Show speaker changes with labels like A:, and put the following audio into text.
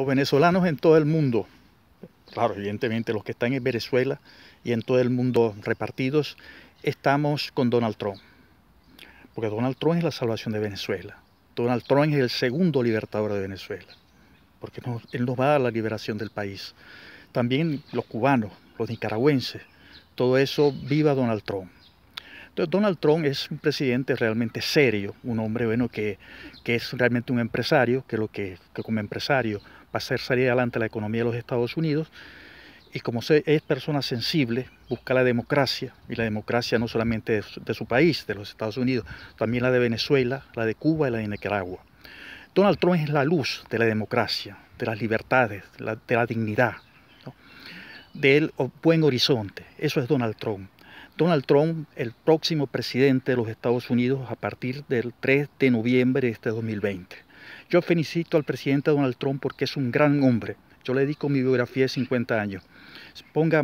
A: Los venezolanos en todo el mundo, claro, evidentemente los que están en Venezuela y en todo el mundo repartidos, estamos con Donald Trump. Porque Donald Trump es la salvación de Venezuela. Donald Trump es el segundo libertador de Venezuela. Porque él nos va a dar la liberación del país. También los cubanos, los nicaragüenses, todo eso, viva Donald Trump. Donald Trump es un presidente realmente serio, un hombre bueno que, es realmente un empresario, que lo que, como empresario va a hacer salir adelante la economía de los Estados Unidos y como es persona sensible, busca la democracia, y la democracia no solamente de su, país, de los Estados Unidos, también la de Venezuela, la de Cuba y la de Nicaragua. Donald Trump es la luz de la democracia, de las libertades, de la, dignidad, del buen horizonte. Eso es Donald Trump. Donald Trump, el próximo presidente de los Estados Unidos a partir del 3 de noviembre de este 2020. Yo felicito al presidente Donald Trump porque es un gran hombre. Yo le dedico mi biografía de 50 años. Ponga